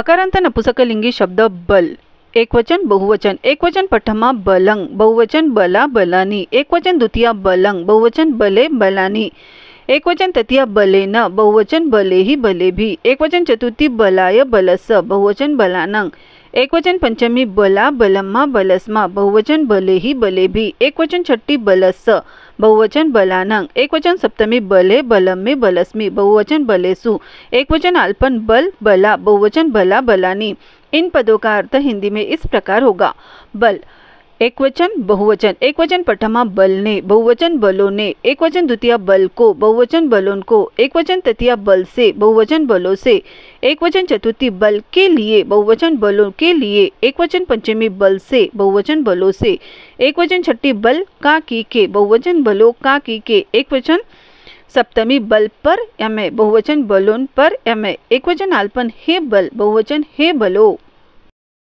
अकारांत नपुसकलिंगी शब्द बल एकवचन बहुवचन एकवचन पठमा बलंग बहुवचन बला बलानी एकवचन द्वितीय बलंग बहुवचन बले बलानी एकवचन तृतीय बले न बहुवचन बले ही बले भी एकवचन चतुर्थी बलाय बलस बहुवचन बलानंग एक वचन पंचमी बला बलम्मा बलस्मा बहुवचन बले ही बले भी एक वचन छठी बलस बहुवचन बलानंग एक वचन सप्तमी बले बलम्मी बलस्मी बहुवचन बलेसु एक वचन आल्पन बल बला बहुवचन बला बलानी इन पदों का अर्थ हिंदी में इस प्रकार होगा बल एक वचन बहुवचन एक वचन प्रथमा बल ने बहुवचन बलों ने एक वचन द्वितीय बल को बहुवचन बलों को एक वचन तृतीय बल से बहुवचन बलों से एक वचन चतुर्थी बल के लिए बहुवचन बलों के लिए एक वचन पंचमी बल से बहुवचन बलों से एक वचन छठी बल का की के बहुवचन बलों का की के एक वचन सप्तमी बल पर एम बहुवचन बलोन पर एम वचन आल्पन हे बल बहुवचन हे बलो